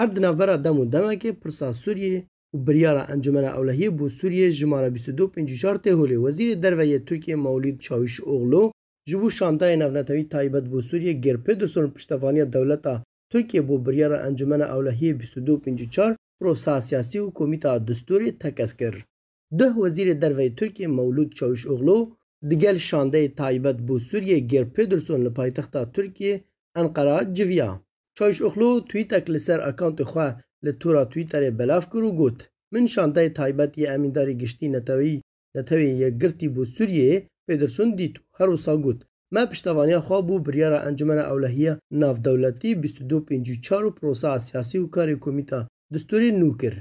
Her dinavbera dem û demekê pirsa Sûriyê û biryara Encumena Ewlehiyê bû Sûriyê ji mara 22 54 tê holê Wezîrê Derve Tirkiye Mevlid Çavuşoğlu ji bo şandayên evnetewî taybet bû Sûriyê girpê disorin piştevaniya dewleta Tirkiye bo biryara Encumena Ewlehiyê 22 54 پروسا سیاسي او کمیټه دستوري تکسکر ده وزیر دروي ترکیه مولود چاوشوغلو دګل شانده تایبت بو سوریه ګر پدرسون له پایتخت ترکیه انقره جویا چایش اخلو توییتک لسر اکانت خو له تورا توییتر بلاف کرو گوت من شانده تایبت یه امینداری گشتی نتوی نتوی یه گرتی بو سوریه پیدرسون دیتو هر وسا گوت ما پشتوانیا خوا بو بریارا انجمن اولهیه ناف دولتی 2254 پروسا سیاسی و کاری کمیتا دستوری نو کر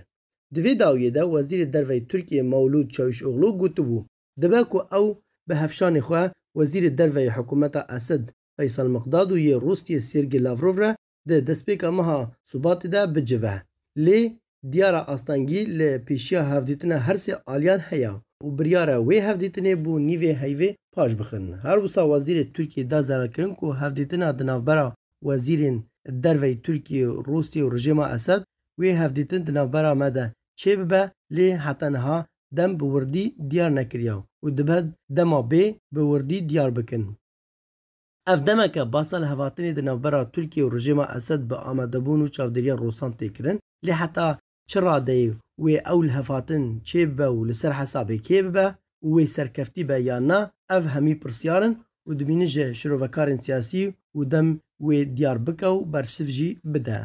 دوی داویه دا وزیر دروی ترکیه مولود چاوش اغلو گوتو بو دباکو او به هفشان خوا وزیر دروی حکومت اسد فیصل مقداد و یه روستی سیرگی لاوروف را de destpêka miha Subatê de bicive. Lê diyara Astangî li pêşiya hevdîtina her sê aliyan heye û biryara wê hevdîtinê bû nîvê heyvê paş bixin. Her wisa wezîrê Tirkiye da zerakirin ku hevdîtina di navbera wezîrên dervey Tirkiye, Rûsyê û rejima Esed wê hevdîtin di navbera me de çê bibe lê heta niha dem bi werdî diyar nekiriya û dibe dema bê bi werdî diyar bikin. ئەف دەمەکە باسە لە هەڤاتنی دنەوبەرا تورکی و ڕژێما ئەسد بە ئامادەبوون و چاودێریان ڕۆسان تێکردن لێ هەتا چ ڕادەی وێ ئەو لە هەفاتن چێ بە و لەسەر حەسابێ کێ ببە وێ سەرکەفتی بە یاننا ئەف پرسیارن و دبینژە شرۆڤەکارن سیاسی و دەم وێ دیار بکە و بەرسفژی بدە.